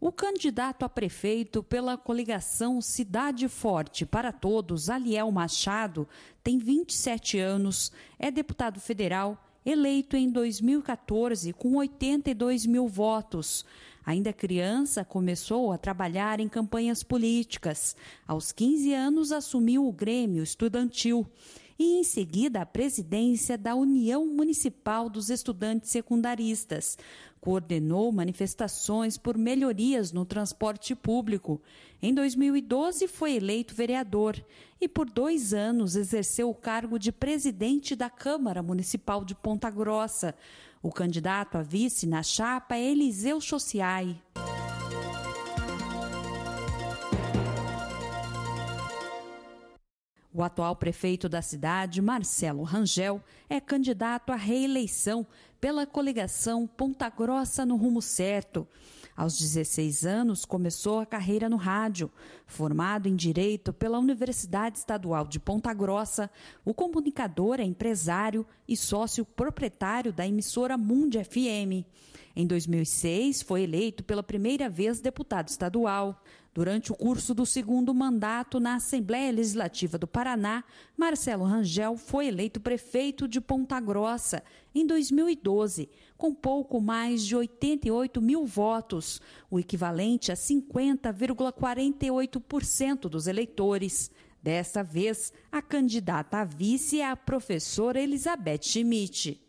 O candidato a prefeito pela coligação Cidade Forte para Todos, Aliel Machado, tem 27 anos, é deputado federal, eleito em 2014 com 82 mil votos. Ainda criança, começou a trabalhar em campanhas políticas. Aos 15 anos, assumiu o Grêmio Estudantil e, em seguida, a presidência da União Municipal dos Estudantes Secundaristas. Coordenou manifestações por melhorias no transporte público. Em 2012, foi eleito vereador e, por dois anos, exerceu o cargo de presidente da Câmara Municipal de Ponta Grossa. O candidato a vice na chapa é Eliseu Sociai, O atual prefeito da cidade, Marcelo Rangel, é candidato à reeleição pela coligação Ponta Grossa no Rumo Certo. Aos 16 anos, começou a carreira no rádio. Formado em Direito pela Universidade Estadual de Ponta Grossa, o comunicador é empresário e sócio proprietário da emissora Mundi FM. Em 2006, foi eleito pela primeira vez deputado estadual. Durante o curso do segundo mandato na Assembleia Legislativa do Paraná, Marcelo Rangel foi eleito prefeito de Ponta Grossa em 2012, com pouco mais de 88 mil votos, o equivalente a 50,48% dos eleitores. Dessa vez, a candidata a vice é a professora Elizabeth Schmidt.